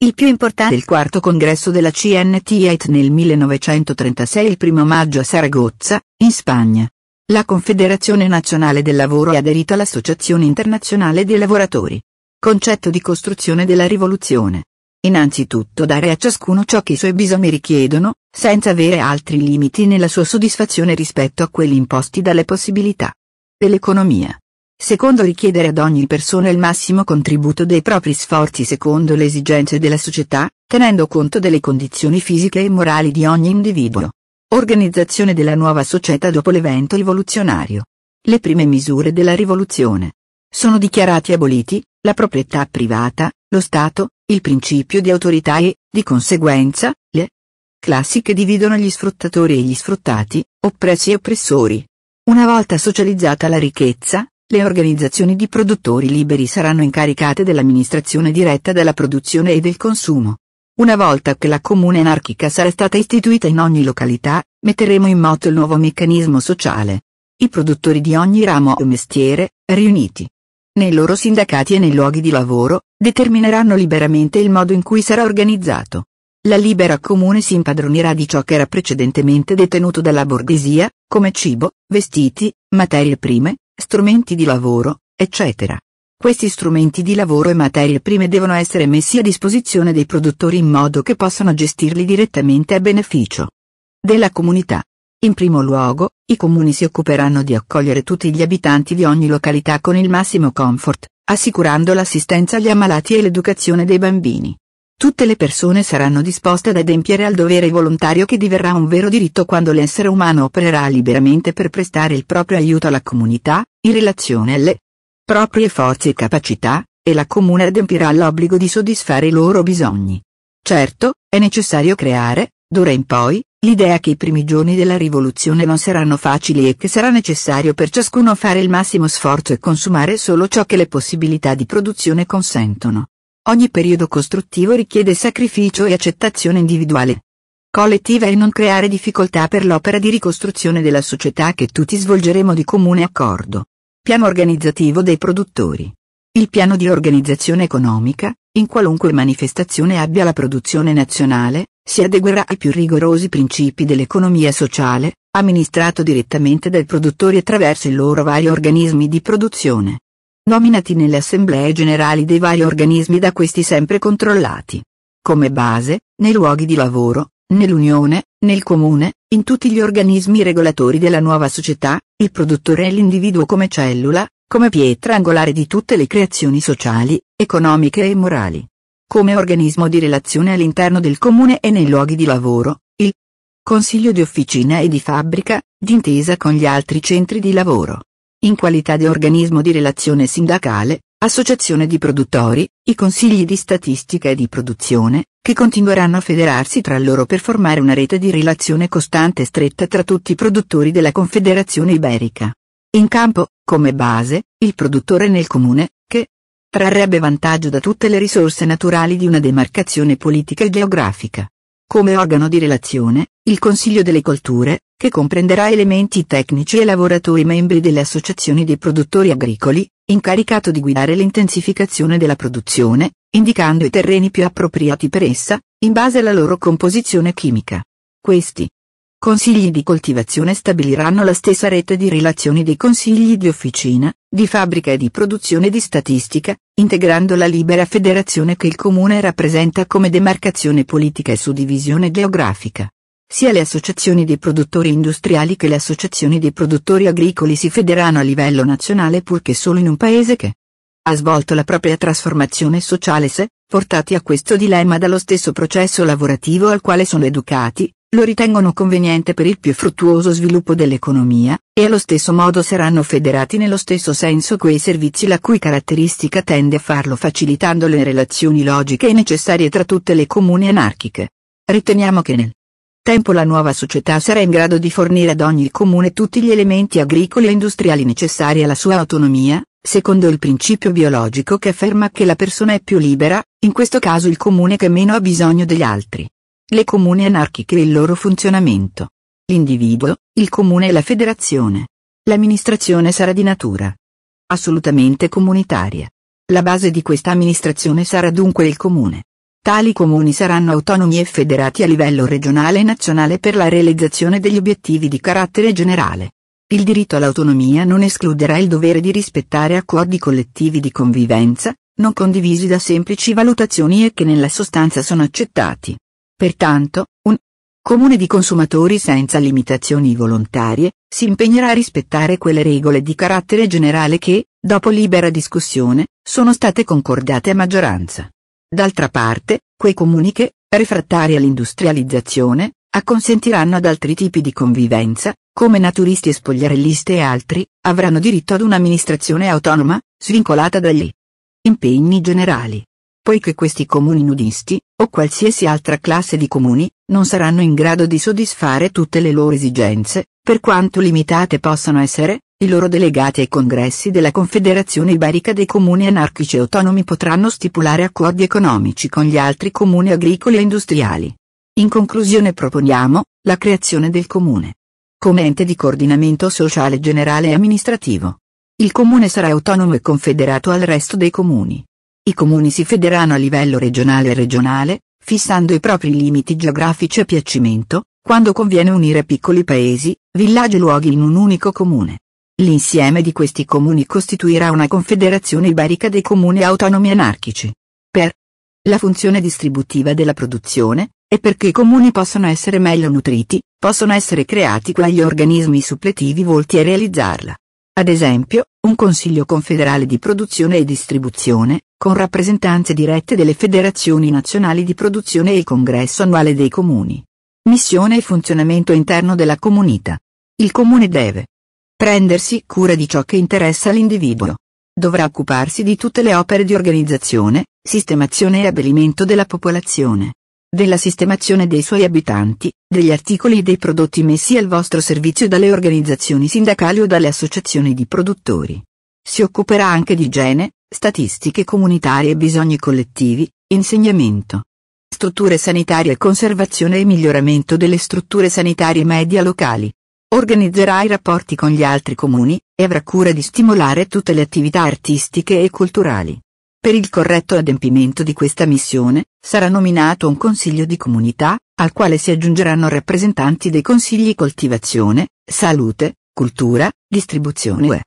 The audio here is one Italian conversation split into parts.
Il più importante è il quarto congresso della CNT EIT nel 1936 il primo maggio a Saragozza, in Spagna. La Confederazione Nazionale del Lavoro è aderita all'Associazione Internazionale dei Lavoratori. Concetto di costruzione della rivoluzione. Innanzitutto dare a ciascuno ciò che i suoi bisogni richiedono, senza avere altri limiti nella sua soddisfazione rispetto a quelli imposti dalle possibilità dell'economia. Secondo richiedere ad ogni persona il massimo contributo dei propri sforzi secondo le esigenze della società, tenendo conto delle condizioni fisiche e morali di ogni individuo. Organizzazione della nuova società dopo l'evento rivoluzionario. Le prime misure della rivoluzione. Sono dichiarati aboliti, la proprietà privata, lo Stato, il principio di autorità e, di conseguenza, le classi che dividono gli sfruttatori e gli sfruttati, oppressi e oppressori. Una volta socializzata la ricchezza, le organizzazioni di produttori liberi saranno incaricate dell'amministrazione diretta della produzione e del consumo. Una volta che la comune anarchica sarà stata istituita in ogni località, metteremo in moto il nuovo meccanismo sociale. I produttori di ogni ramo o mestiere, riuniti nei loro sindacati e nei luoghi di lavoro, determineranno liberamente il modo in cui sarà organizzato. La libera comune si impadronirà di ciò che era precedentemente detenuto dalla borghesia, come cibo, vestiti, materie prime, strumenti di lavoro, eccetera. Questi strumenti di lavoro e materie prime devono essere messi a disposizione dei produttori in modo che possano gestirli direttamente a beneficio della comunità. In primo luogo, i comuni si occuperanno di accogliere tutti gli abitanti di ogni località con il massimo comfort, assicurando l'assistenza agli ammalati e l'educazione dei bambini. Tutte le persone saranno disposte ad adempiere al dovere volontario che diverrà un vero diritto quando l'essere umano opererà liberamente per prestare il proprio aiuto alla comunità, in relazione alle proprie forze e capacità, e la comune adempirà all'obbligo di soddisfare i loro bisogni. Certo, è necessario creare, d'ora in poi, l'idea che i primi giorni della rivoluzione non saranno facili e che sarà necessario per ciascuno fare il massimo sforzo e consumare solo ciò che le possibilità di produzione consentono. Ogni periodo costruttivo richiede sacrificio e accettazione individuale. Collettiva e non creare difficoltà per l'opera di ricostruzione della società che tutti svolgeremo di comune accordo. Piano organizzativo dei produttori. Il piano di organizzazione economica, in qualunque manifestazione abbia la produzione nazionale, si adeguerà ai più rigorosi principi dell'economia sociale, amministrato direttamente dai produttori attraverso i loro vari organismi di produzione nominati nelle assemblee generali dei vari organismi da questi sempre controllati. Come base, nei luoghi di lavoro, nell'Unione, nel Comune, in tutti gli organismi regolatori della nuova società, il produttore è l'individuo come cellula, come pietra angolare di tutte le creazioni sociali, economiche e morali. Come organismo di relazione all'interno del Comune e nei luoghi di lavoro, il Consiglio di Officina e di Fabbrica, d'intesa con gli altri centri di lavoro, in qualità di organismo di relazione sindacale, associazione di produttori, i consigli di statistica e di produzione, che continueranno a federarsi tra loro per formare una rete di relazione costante e stretta tra tutti i produttori della Confederazione Iberica. In campo, come base, il produttore nel comune, che trarrebbe vantaggio da tutte le risorse naturali di una demarcazione politica e geografica. Come organo di relazione, il Consiglio delle Colture, che comprenderà elementi tecnici e lavoratori membri delle associazioni dei produttori agricoli, incaricato di guidare l'intensificazione della produzione, indicando i terreni più appropriati per essa, in base alla loro composizione chimica. Questi consigli di coltivazione stabiliranno la stessa rete di relazioni dei consigli di officina, di fabbrica e di produzione di statistica, integrando la libera federazione che il comune rappresenta come demarcazione politica e suddivisione geografica. Sia le associazioni dei produttori industriali che le associazioni dei produttori agricoli si federano a livello nazionale purché solo in un paese che ha svolto la propria trasformazione sociale se, portati a questo dilemma dallo stesso processo lavorativo al quale sono educati, lo ritengono conveniente per il più fruttuoso sviluppo dell'economia, e allo stesso modo saranno federati nello stesso senso quei servizi la cui caratteristica tende a farlo facilitando le relazioni logiche e necessarie tra tutte le comuni anarchiche. Riteniamo che nel tempo la nuova società sarà in grado di fornire ad ogni comune tutti gli elementi agricoli e industriali necessari alla sua autonomia, secondo il principio biologico che afferma che la persona è più libera, in questo caso il comune che meno ha bisogno degli altri. Le comuni anarchiche e il loro funzionamento. L'individuo, il comune e la federazione. L'amministrazione sarà di natura assolutamente comunitaria. La base di questa amministrazione sarà dunque il comune. Tali comuni saranno autonomi e federati a livello regionale e nazionale per la realizzazione degli obiettivi di carattere generale. Il diritto all'autonomia non escluderà il dovere di rispettare accordi collettivi di convivenza, non condivisi da semplici valutazioni e che nella sostanza sono accettati. Pertanto, un comune di consumatori senza limitazioni volontarie, si impegnerà a rispettare quelle regole di carattere generale che, dopo libera discussione, sono state concordate a maggioranza. D'altra parte, quei comuni che, refrattari all'industrializzazione, acconsentiranno ad altri tipi di convivenza, come naturisti e spogliarelliste e altri, avranno diritto ad un'amministrazione autonoma, svincolata dagli impegni generali. Poiché questi comuni nudisti, o qualsiasi altra classe di comuni, non saranno in grado di soddisfare tutte le loro esigenze, per quanto limitate possano essere, i loro delegati ai congressi della Confederazione Iberica dei Comuni Anarchici e Autonomi potranno stipulare accordi economici con gli altri comuni agricoli e industriali. In conclusione proponiamo, la creazione del comune. Come ente di coordinamento sociale generale e amministrativo. Il comune sarà autonomo e confederato al resto dei comuni. I comuni si federano a livello regionale e regionale, fissando i propri limiti geografici a piacimento, quando conviene unire piccoli paesi, villaggi e luoghi in un unico comune. L'insieme di questi comuni costituirà una confederazione iberica dei comuni autonomi anarchici. Per la funzione distributiva della produzione, e perché i comuni possono essere meglio nutriti, possono essere creati quegli organismi suppletivi volti a realizzarla. Ad esempio, un consiglio confederale di produzione e distribuzione, con rappresentanze dirette delle federazioni nazionali di produzione e il congresso annuale dei comuni. Missione e funzionamento interno della comunità. Il comune deve prendersi cura di ciò che interessa l'individuo. Dovrà occuparsi di tutte le opere di organizzazione, sistemazione e abelimento della popolazione, della sistemazione dei suoi abitanti, degli articoli e dei prodotti messi al vostro servizio dalle organizzazioni sindacali o dalle associazioni di produttori. Si occuperà anche di igiene, statistiche comunitarie e bisogni collettivi, insegnamento, strutture sanitarie e conservazione e miglioramento delle strutture sanitarie media locali Organizzerà i rapporti con gli altri comuni e avrà cura di stimolare tutte le attività artistiche e culturali. Per il corretto adempimento di questa missione, sarà nominato un consiglio di comunità, al quale si aggiungeranno rappresentanti dei consigli coltivazione, salute, cultura, distribuzione e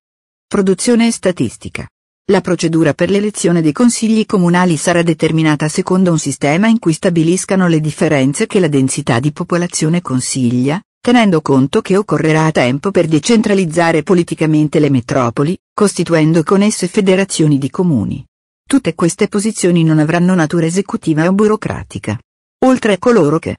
produzione e statistica. La procedura per l'elezione dei consigli comunali sarà determinata secondo un sistema in cui stabiliscano le differenze che la densità di popolazione consiglia, tenendo conto che occorrerà tempo per decentralizzare politicamente le metropoli, costituendo con esse federazioni di comuni. Tutte queste posizioni non avranno natura esecutiva o burocratica. Oltre a coloro che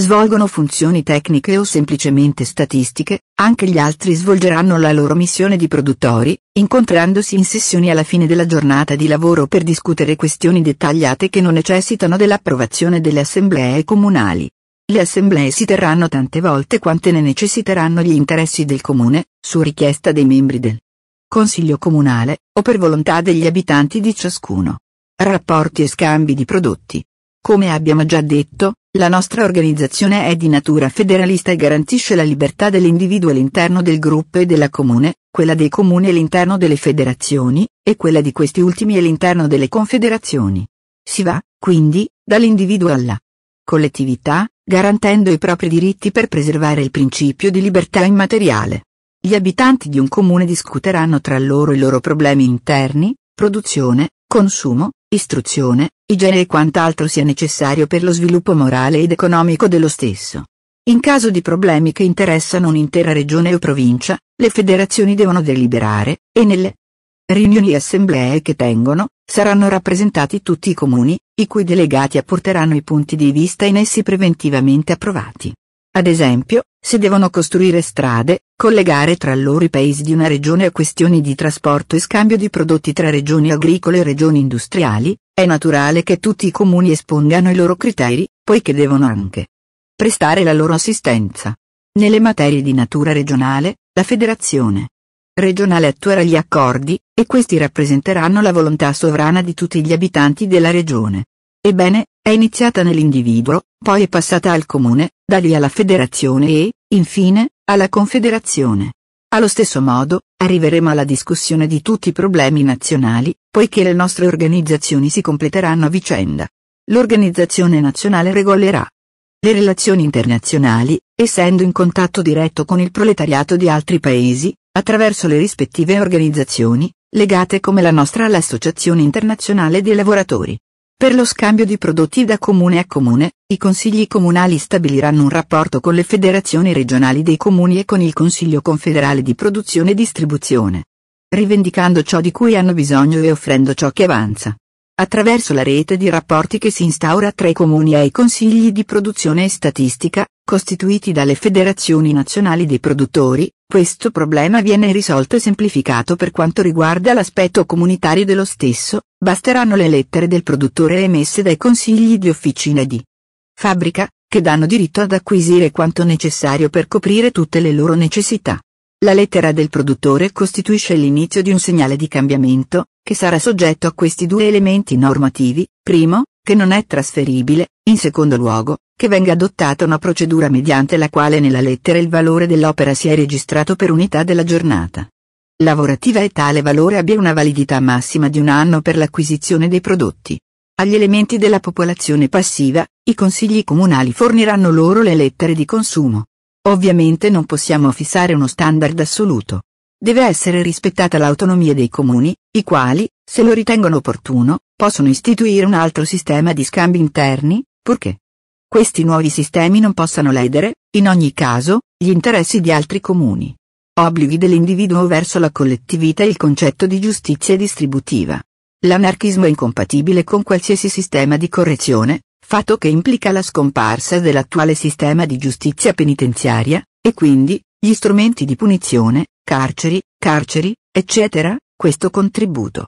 svolgono funzioni tecniche o semplicemente statistiche, anche gli altri svolgeranno la loro missione di produttori, incontrandosi in sessioni alla fine della giornata di lavoro per discutere questioni dettagliate che non necessitano dell'approvazione delle assemblee comunali, le assemblee si terranno tante volte quante ne necessiteranno gli interessi del comune, su richiesta dei membri del Consiglio comunale, o per volontà degli abitanti di ciascuno. Rapporti e scambi di prodotti. Come abbiamo già detto, la nostra organizzazione è di natura federalista e garantisce la libertà dell'individuo all'interno del gruppo e della comune, quella dei comuni all'interno delle federazioni, e quella di questi ultimi all'interno delle confederazioni. Si va, quindi, dall'individuo alla collettività, garantendo i propri diritti per preservare il principio di libertà immateriale. Gli abitanti di un comune discuteranno tra loro i loro problemi interni, produzione, consumo, istruzione, igiene e quant'altro sia necessario per lo sviluppo morale ed economico dello stesso. In caso di problemi che interessano un'intera regione o provincia, le federazioni devono deliberare, e nelle riunioni e assemblee che tengono, saranno rappresentati tutti i comuni, i cui delegati apporteranno i punti di vista in essi preventivamente approvati. Ad esempio, se devono costruire strade, collegare tra loro i paesi di una regione a questioni di trasporto e scambio di prodotti tra regioni agricole e regioni industriali, è naturale che tutti i comuni espongano i loro criteri, poiché devono anche prestare la loro assistenza. Nelle materie di natura regionale, la federazione regionale attuerà gli accordi, e questi rappresenteranno la volontà sovrana di tutti gli abitanti della regione. Ebbene, è iniziata nell'individuo, poi è passata al comune, da lì alla federazione e, infine, alla confederazione. Allo stesso modo, arriveremo alla discussione di tutti i problemi nazionali, poiché le nostre organizzazioni si completeranno a vicenda. L'organizzazione nazionale regolerà le relazioni internazionali, essendo in contatto diretto con il proletariato di altri paesi, attraverso le rispettive organizzazioni, legate come la nostra all'Associazione Internazionale dei Lavoratori. Per lo scambio di prodotti da comune a comune, i consigli comunali stabiliranno un rapporto con le federazioni regionali dei comuni e con il Consiglio confederale di produzione e distribuzione, rivendicando ciò di cui hanno bisogno e offrendo ciò che avanza. Attraverso la rete di rapporti che si instaura tra i comuni e i consigli di produzione e statistica, costituiti dalle federazioni nazionali dei produttori, questo problema viene risolto e semplificato per quanto riguarda l'aspetto comunitario dello stesso, basteranno le lettere del produttore emesse dai consigli di officina e di fabbrica, che danno diritto ad acquisire quanto necessario per coprire tutte le loro necessità. La lettera del produttore costituisce l'inizio di un segnale di cambiamento, che sarà soggetto a questi due elementi normativi, primo, che non è trasferibile, in secondo luogo, che venga adottata una procedura mediante la quale nella lettera il valore dell'opera sia registrato per unità della giornata lavorativa e tale valore abbia una validità massima di un anno per l'acquisizione dei prodotti. Agli elementi della popolazione passiva, i consigli comunali forniranno loro le lettere di consumo. Ovviamente non possiamo fissare uno standard assoluto. Deve essere rispettata l'autonomia dei comuni, i quali, se lo ritengono opportuno, possono istituire un altro sistema di scambi interni, purché questi nuovi sistemi non possano ledere, in ogni caso, gli interessi di altri comuni. Obblighi dell'individuo verso la collettività e il concetto di giustizia distributiva. L'anarchismo è incompatibile con qualsiasi sistema di correzione, fatto che implica la scomparsa dell'attuale sistema di giustizia penitenziaria, e quindi, gli strumenti di punizione, carceri, carceri, eccetera, questo contributo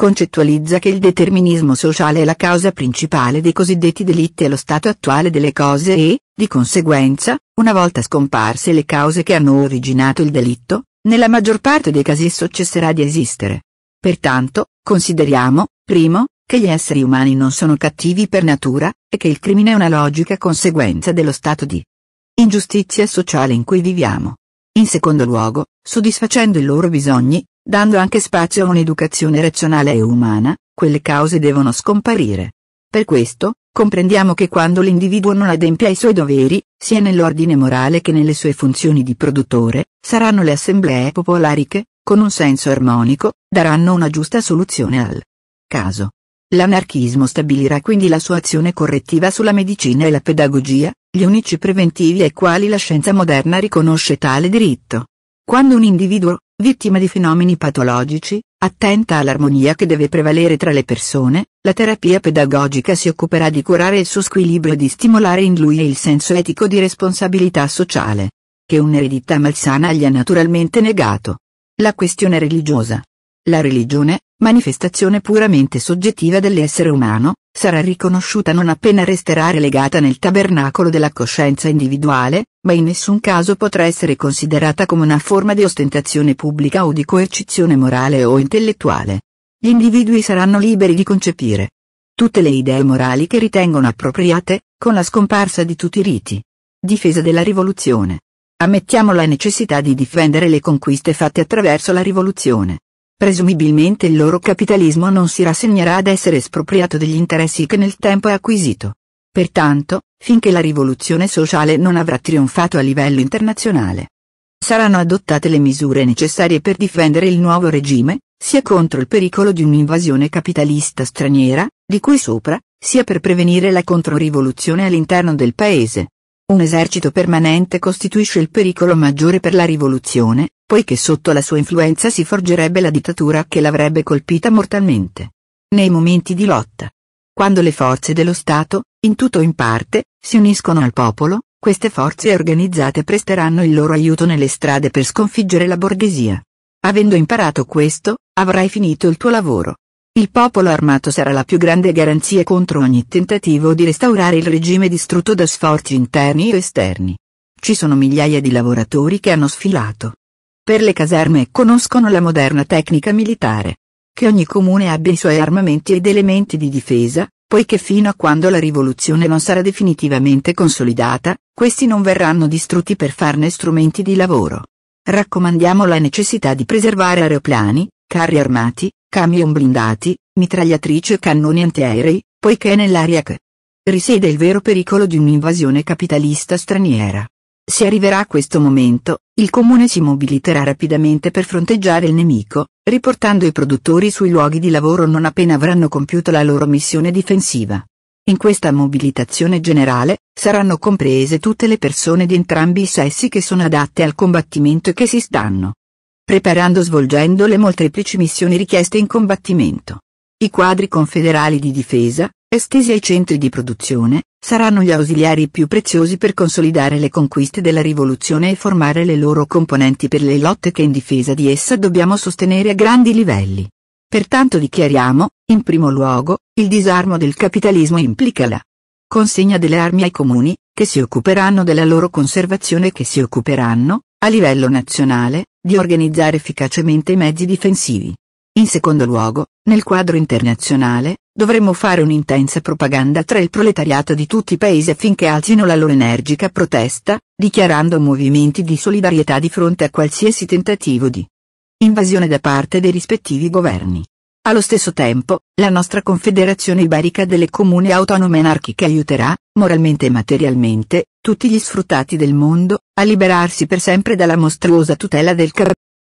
concettualizza che il determinismo sociale è la causa principale dei cosiddetti delitti allo stato attuale delle cose e, di conseguenza, una volta scomparse le cause che hanno originato il delitto, nella maggior parte dei casi esso cesserà di esistere. Pertanto, consideriamo, primo, che gli esseri umani non sono cattivi per natura, e che il crimine è una logica conseguenza dello stato di ingiustizia sociale in cui viviamo. In secondo luogo, soddisfacendo i loro bisogni, dando anche spazio a un'educazione razionale e umana, quelle cause devono scomparire. Per questo, comprendiamo che quando l'individuo non adempia i suoi doveri, sia nell'ordine morale che nelle sue funzioni di produttore, saranno le assemblee popolari che, con un senso armonico, daranno una giusta soluzione al caso. L'anarchismo stabilirà quindi la sua azione correttiva sulla medicina e la pedagogia, gli unici preventivi ai quali la scienza moderna riconosce tale diritto. Quando un individuo, vittima di fenomeni patologici, attenta all'armonia che deve prevalere tra le persone, la terapia pedagogica si occuperà di curare il suo squilibrio e di stimolare in lui il senso etico di responsabilità sociale, che un'eredità malsana gli ha naturalmente negato. La questione religiosa. La religione, manifestazione puramente soggettiva dell'essere umano, sarà riconosciuta non appena resterà relegata nel tabernacolo della coscienza individuale, ma in nessun caso potrà essere considerata come una forma di ostentazione pubblica o di coercizione morale o intellettuale. Gli individui saranno liberi di concepire tutte le idee morali che ritengono appropriate, con la scomparsa di tutti i riti. Difesa della rivoluzione. Ammettiamo la necessità di difendere le conquiste fatte attraverso la rivoluzione. Presumibilmente il loro capitalismo non si rassegnerà ad essere espropriato degli interessi che nel tempo ha acquisito. Pertanto, finché la rivoluzione sociale non avrà trionfato a livello internazionale, saranno adottate le misure necessarie per difendere il nuovo regime, sia contro il pericolo di un'invasione capitalista straniera, di cui sopra, sia per prevenire la controrivoluzione all'interno del paese. Un esercito permanente costituisce il pericolo maggiore per la rivoluzione, poiché sotto la sua influenza si forgerebbe la dittatura che l'avrebbe colpita mortalmente. Nei momenti di lotta. Quando le forze dello Stato, in tutto o in parte, si uniscono al popolo, queste forze organizzate presteranno il loro aiuto nelle strade per sconfiggere la borghesia. Avendo imparato questo, avrai finito il tuo lavoro. Il popolo armato sarà la più grande garanzia contro ogni tentativo di restaurare il regime distrutto da sforzi interni o esterni. Ci sono migliaia di lavoratori che hanno sfilato per le caserme conoscono la moderna tecnica militare. Che ogni comune abbia i suoi armamenti ed elementi di difesa, poiché fino a quando la rivoluzione non sarà definitivamente consolidata, questi non verranno distrutti per farne strumenti di lavoro. Raccomandiamo la necessità di preservare aeroplani, carri armati, camion blindati, mitragliatrici e cannoni antiaerei, poiché è nell'area che risiede il vero pericolo di un'invasione capitalista straniera. Se arriverà a questo momento, il comune si mobiliterà rapidamente per fronteggiare il nemico, riportando i produttori sui luoghi di lavoro non appena avranno compiuto la loro missione difensiva. In questa mobilitazione generale, saranno comprese tutte le persone di entrambi i sessi che sono adatte al combattimento e che si stanno preparando svolgendo le molteplici missioni richieste in combattimento. I quadri confederali di difesa, estesi ai centri di produzione, saranno gli ausiliari più preziosi per consolidare le conquiste della rivoluzione e formare le loro componenti per le lotte che in difesa di essa dobbiamo sostenere a grandi livelli. Pertanto dichiariamo, in primo luogo, il disarmo del capitalismo implica la consegna delle armi ai comuni, che si occuperanno della loro conservazione e che si occuperanno, a livello nazionale, di organizzare efficacemente i mezzi difensivi. In secondo luogo, nel quadro internazionale, dovremmo fare un'intensa propaganda tra il proletariato di tutti i paesi affinché alzino la loro energica protesta, dichiarando movimenti di solidarietà di fronte a qualsiasi tentativo di invasione da parte dei rispettivi governi. Allo stesso tempo, la nostra Confederazione Iberica delle Comuni Autonome Anarchiche aiuterà, moralmente e materialmente, tutti gli sfruttati del mondo, a liberarsi per sempre dalla mostruosa tutela del cartello.